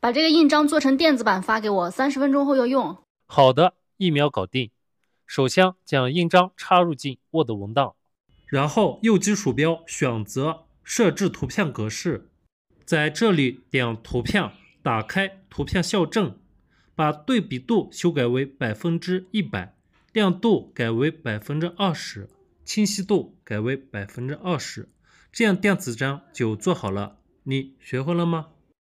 把这个印章做成电子版发给我，三十分钟后要用。好的，一秒搞定。首先将印章插入进 Word 文档，然后右击鼠标选择“设置图片格式”，在这里点图片，打开图片校正，把对比度修改为百分之一百，亮度改为百分之二十，清晰度改为百分之二十，这样电子章就做好了。你学会了吗？